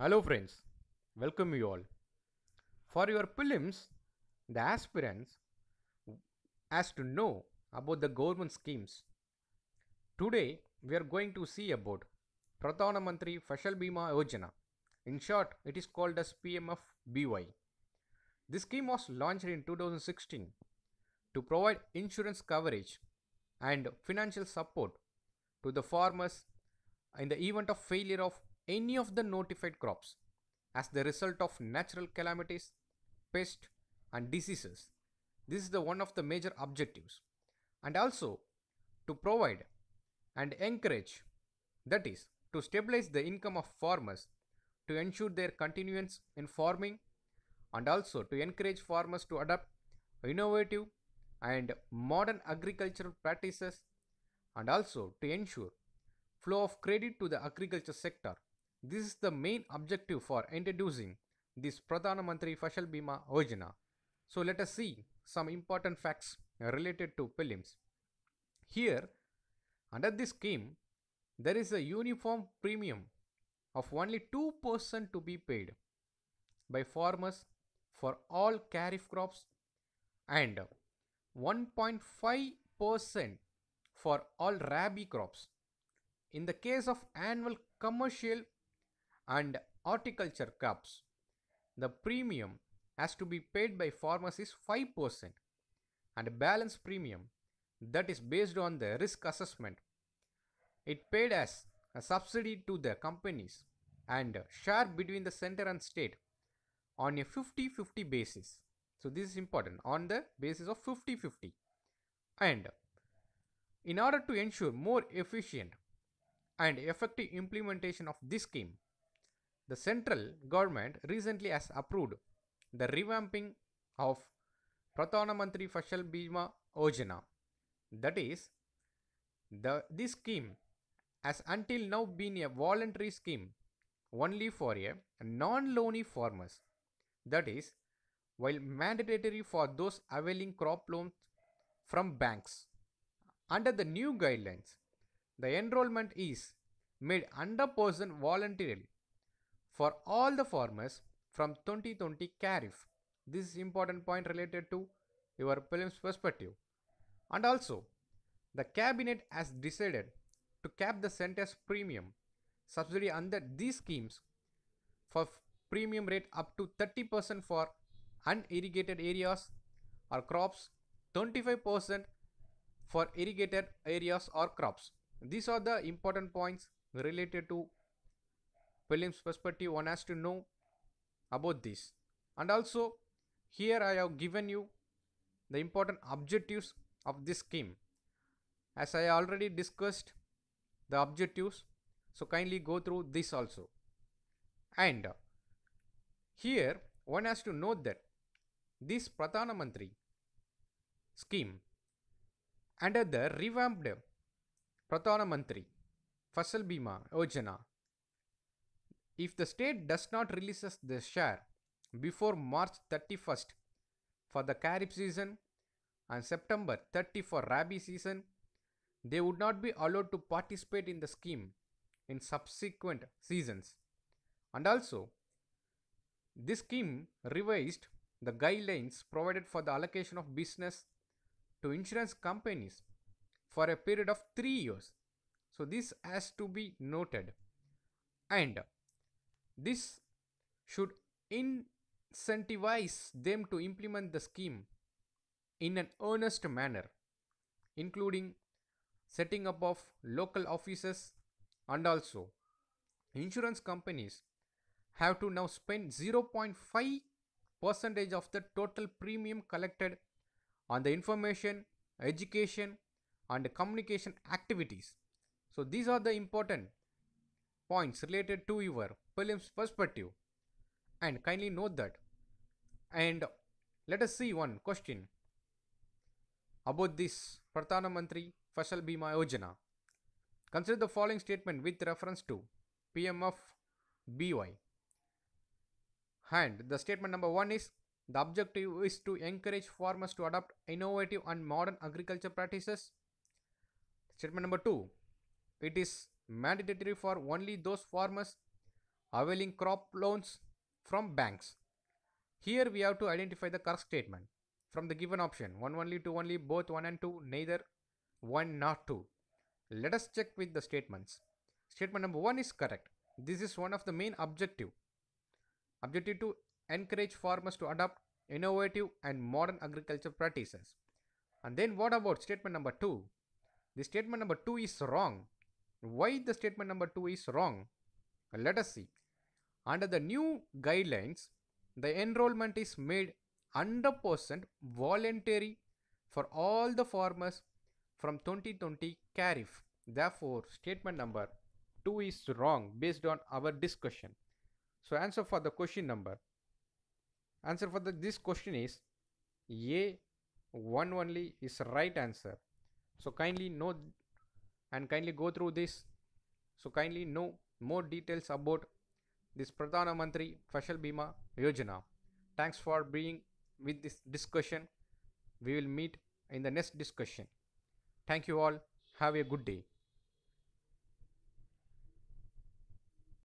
Hello friends, welcome you all. For your prelims, the aspirants has to know about the government schemes. Today, we are going to see about Pradhan Mantri Fashal Bima Yojana. In short, it is called as PMF-BY. This scheme was launched in 2016 to provide insurance coverage and financial support to the farmers in the event of failure of any of the notified crops as the result of natural calamities, pest and diseases. This is the one of the major objectives and also to provide and encourage that is to stabilize the income of farmers to ensure their continuance in farming and also to encourage farmers to adopt innovative and modern agricultural practices and also to ensure flow of credit to the agriculture sector this is the main objective for introducing this Pradhan Mantri Fashal Bima Yojana. So let us see some important facts related to prelims. Here, under this scheme, there is a uniform premium of only 2% to be paid by farmers for all kharif crops and 1.5% for all rabi crops. In the case of annual commercial and horticulture crops. The premium has to be paid by farmers is 5% and balance premium that is based on the risk assessment. It paid as a subsidy to the companies and share between the center and state on a 50-50 basis. So this is important on the basis of 50-50. And in order to ensure more efficient and effective implementation of this scheme, the central government recently has approved the revamping of Pradhan Mantri Fasal Bima Yojana. That is, the, this scheme has until now been a voluntary scheme only for a non-loany farmers. That is, while mandatory for those availing crop loans from banks. Under the new guidelines, the enrollment is made 100% voluntarily for all the farmers from 2020 tariff, This is important point related to your prelims perspective. And also, the cabinet has decided to cap the center's premium subsidy under these schemes for premium rate up to 30% for unirrigated areas or crops, 25% for irrigated areas or crops. These are the important points related to film's perspective one has to know about this and also here I have given you the important objectives of this scheme as I already discussed the objectives so kindly go through this also and uh, here one has to note that this Pradhana Mantri scheme under the revamped Pradhana Mantri Fasal Bima Yojana if the state does not release the share before March 31st for the Carib season and September 30 for Rabi season, they would not be allowed to participate in the scheme in subsequent seasons. And also, this scheme revised the guidelines provided for the allocation of business to insurance companies for a period of 3 years. So, this has to be noted. And this should incentivize them to implement the scheme in an earnest manner, including setting up of local offices and also insurance companies have to now spend 0.5 percentage of the total premium collected on the information, education and communication activities. So these are the important points related to your film's perspective. And kindly note that. And let us see one question about this Pradhan Mantri Fasal Bima Yojana. Consider the following statement with reference to BY. And the statement number one is the objective is to encourage farmers to adopt innovative and modern agriculture practices. Statement number two, it is mandatory for only those farmers availing crop loans from banks. Here we have to identify the correct statement from the given option 1 only, 2 only, both 1 and 2, neither 1 nor 2. Let us check with the statements. Statement number 1 is correct. This is one of the main objective. Objective to encourage farmers to adopt innovative and modern agriculture practices. And then what about statement number 2? The statement number 2 is wrong. Why the statement number 2 is wrong? Let us see. Under the new guidelines, the enrollment is made 100% voluntary for all the farmers from 2020 tariff. Therefore, statement number 2 is wrong based on our discussion. So, answer for the question number. Answer for the, this question is A, 1 only is right answer. So, kindly note and kindly go through this. So kindly know more details about this Pradhan Mantri Fashal Bima Yojana. Thanks for being with this discussion. We will meet in the next discussion. Thank you all. Have a good day.